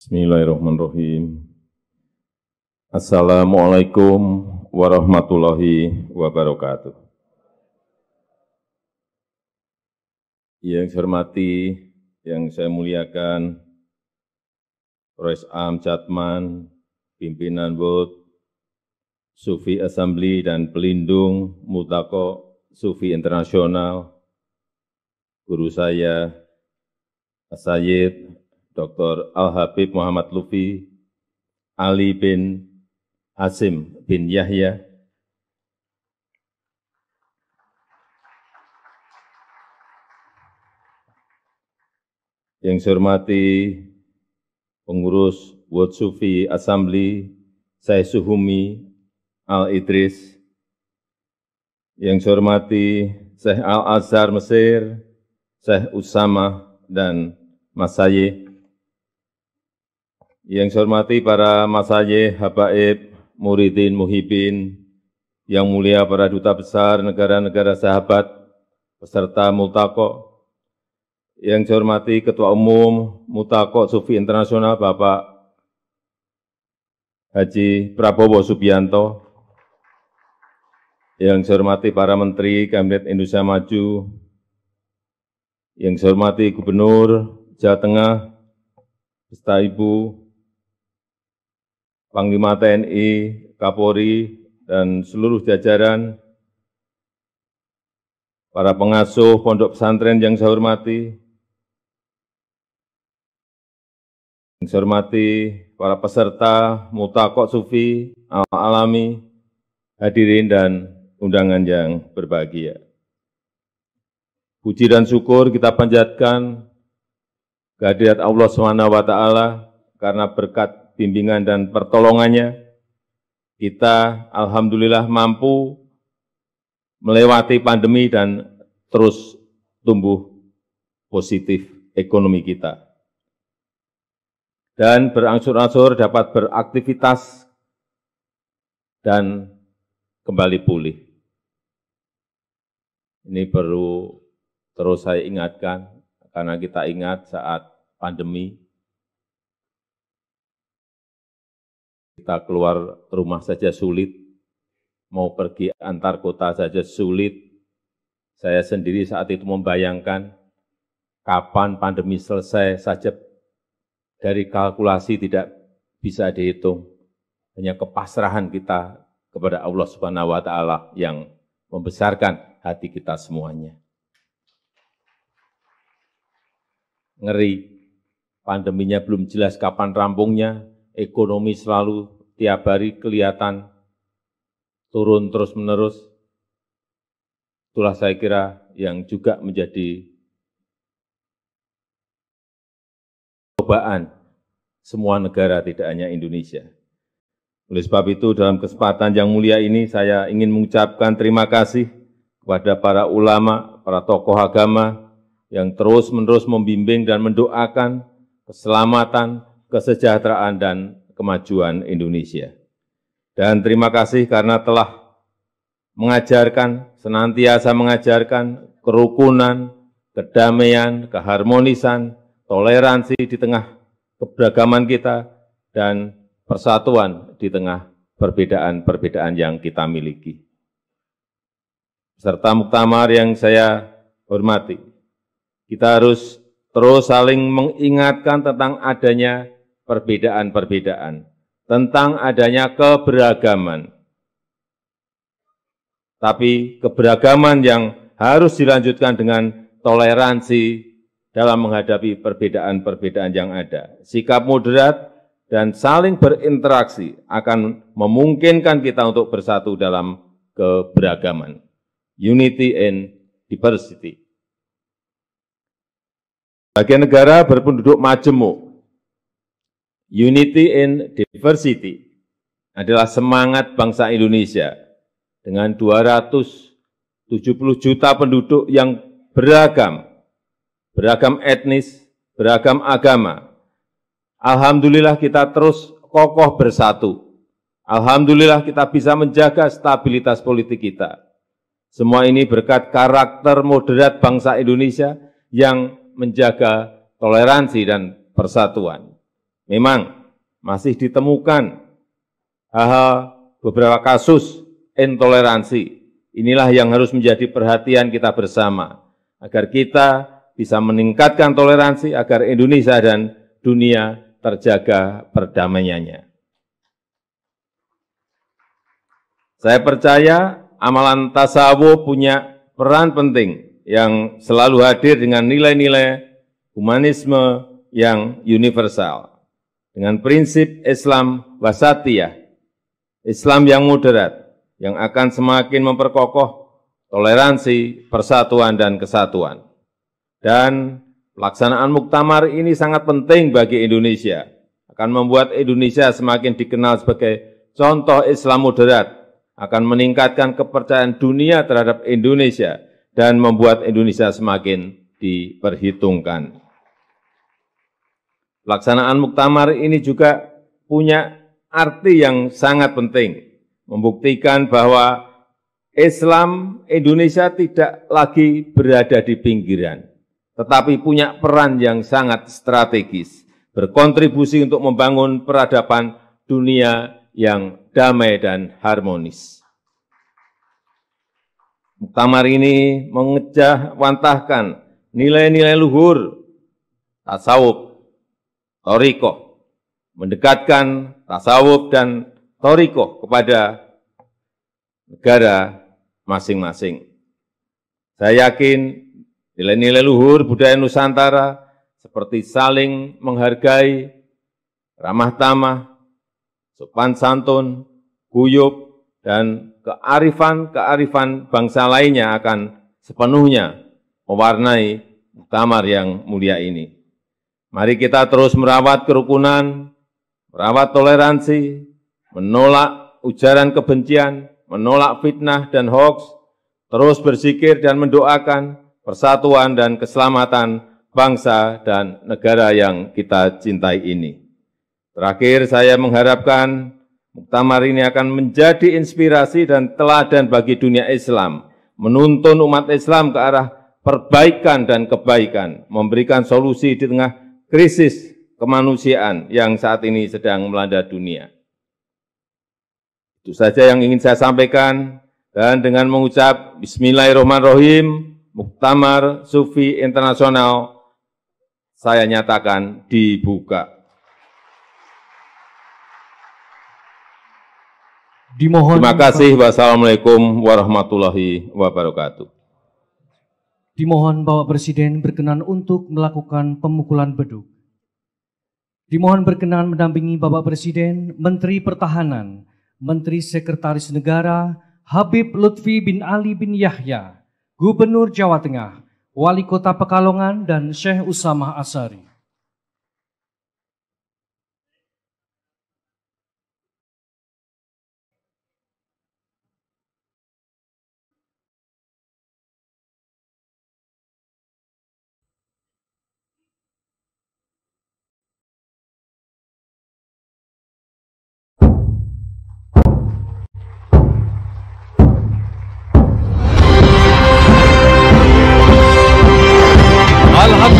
Bismillahirrahmanirrahim. Assalamualaikum warahmatullahi wabarakatuh. Yang saya hormati, yang saya muliakan, Rois Am Catman, pimpinan Bud, Sufi Assembly dan pelindung Mutako Sufi Internasional, guru saya, Asayid Dr. Al-Habib Muhammad Lufi, Ali bin Asim bin Yahya, yang saya hormati pengurus World Sufi Assembly, saya Suhumi Al-Idris, yang saya hormati Syekh Al-Azhar Mesir, Syekh Usama dan Mas Sayyid, yang saya hormati para masayih, habaib, muridin, muhibin, yang mulia para duta besar negara-negara sahabat, peserta multako, yang saya hormati Ketua Umum Mutako Sufi Internasional Bapak Haji Prabowo Subianto, yang saya hormati para Menteri Kabinet Indonesia Maju, yang saya hormati Gubernur Jawa Tengah, beserta Ibu Panglima TNI, Kapolri, dan seluruh jajaran, para pengasuh pondok pesantren yang saya hormati, yang saya hormati para peserta Mutakok Sufi Al-Alami, hadirin dan undangan yang berbahagia. Puji dan syukur kita panjatkan kehadirat Allah SWT karena berkat bimbingan dan pertolongannya, kita alhamdulillah mampu melewati pandemi dan terus tumbuh positif ekonomi kita. Dan berangsur-angsur dapat beraktivitas dan kembali pulih. Ini perlu terus saya ingatkan, karena kita ingat saat pandemi, Kita keluar rumah saja sulit, mau pergi antar kota saja sulit. Saya sendiri saat itu membayangkan kapan pandemi selesai saja dari kalkulasi tidak bisa dihitung. Hanya kepasrahan kita kepada Allah Subhanahu wa taala yang membesarkan hati kita semuanya. Ngeri pandeminya belum jelas kapan rampungnya, ekonomi selalu tiap hari kelihatan turun terus-menerus. Itulah saya kira yang juga menjadi cobaan semua negara, tidak hanya Indonesia. Oleh sebab itu, dalam kesempatan yang mulia ini, saya ingin mengucapkan terima kasih kepada para ulama, para tokoh agama yang terus-menerus membimbing dan mendoakan keselamatan kesejahteraan dan kemajuan Indonesia. Dan terima kasih karena telah mengajarkan, senantiasa mengajarkan kerukunan, kedamaian, keharmonisan, toleransi di tengah keberagaman kita, dan persatuan di tengah perbedaan-perbedaan yang kita miliki. Serta muktamar yang saya hormati, kita harus terus saling mengingatkan tentang adanya perbedaan-perbedaan, tentang adanya keberagaman. Tapi keberagaman yang harus dilanjutkan dengan toleransi dalam menghadapi perbedaan-perbedaan yang ada. Sikap moderat dan saling berinteraksi akan memungkinkan kita untuk bersatu dalam keberagaman. Unity and diversity. Bagi negara berpenduduk majemuk Unity in Diversity adalah semangat bangsa Indonesia dengan 270 juta penduduk yang beragam, beragam etnis, beragam agama. Alhamdulillah kita terus kokoh bersatu. Alhamdulillah kita bisa menjaga stabilitas politik kita. Semua ini berkat karakter moderat bangsa Indonesia yang menjaga toleransi dan persatuan memang masih ditemukan hal-hal beberapa kasus intoleransi. Inilah yang harus menjadi perhatian kita bersama, agar kita bisa meningkatkan toleransi, agar Indonesia dan dunia terjaga perdamaiannya. Saya percaya amalan tasawuf punya peran penting yang selalu hadir dengan nilai-nilai humanisme yang universal dengan prinsip Islam wasatiyah, Islam yang moderat, yang akan semakin memperkokoh toleransi, persatuan, dan kesatuan. Dan pelaksanaan muktamar ini sangat penting bagi Indonesia, akan membuat Indonesia semakin dikenal sebagai contoh Islam moderat, akan meningkatkan kepercayaan dunia terhadap Indonesia, dan membuat Indonesia semakin diperhitungkan. Pelaksanaan muktamar ini juga punya arti yang sangat penting, membuktikan bahwa Islam Indonesia tidak lagi berada di pinggiran, tetapi punya peran yang sangat strategis, berkontribusi untuk membangun peradaban dunia yang damai dan harmonis. Muktamar ini mengecah wantahkan nilai-nilai luhur tasawuf toriko, mendekatkan tasawuf dan toriko kepada negara masing-masing. Saya yakin nilai-nilai luhur budaya Nusantara seperti saling menghargai, ramah tamah, sopan santun, guyub, dan kearifan-kearifan bangsa lainnya akan sepenuhnya mewarnai muktamar yang mulia ini. Mari kita terus merawat kerukunan, merawat toleransi, menolak ujaran kebencian, menolak fitnah dan hoax, terus berzikir dan mendoakan persatuan dan keselamatan bangsa dan negara yang kita cintai ini. Terakhir, saya mengharapkan muktamar ini akan menjadi inspirasi dan teladan bagi dunia Islam, menuntun umat Islam ke arah perbaikan dan kebaikan, memberikan solusi di tengah krisis kemanusiaan yang saat ini sedang melanda dunia. Itu saja yang ingin saya sampaikan dan dengan mengucap Bismillahirrahmanirrahim, Muktamar Sufi Internasional, saya nyatakan dibuka. Dimohon Terima kasih. Wassalamualaikum warahmatullahi wabarakatuh. Dimohon Bapak Presiden berkenan untuk melakukan pemukulan beduk. Dimohon berkenan mendampingi Bapak Presiden, Menteri Pertahanan, Menteri Sekretaris Negara, Habib Lutfi bin Ali bin Yahya, Gubernur Jawa Tengah, Wali Kota Pekalongan, dan Syekh Usama Asari.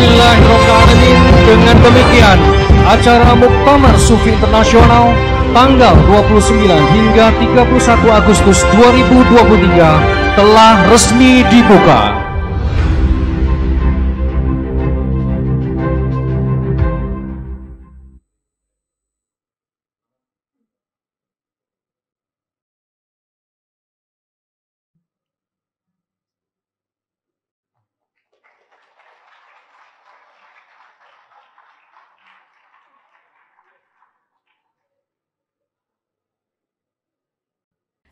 Bismillahirrahmanirrahim. Dengan demikian, acara Muktamar Sufi Internasional tanggal 29 hingga 31 Agustus 2023 telah resmi dibuka.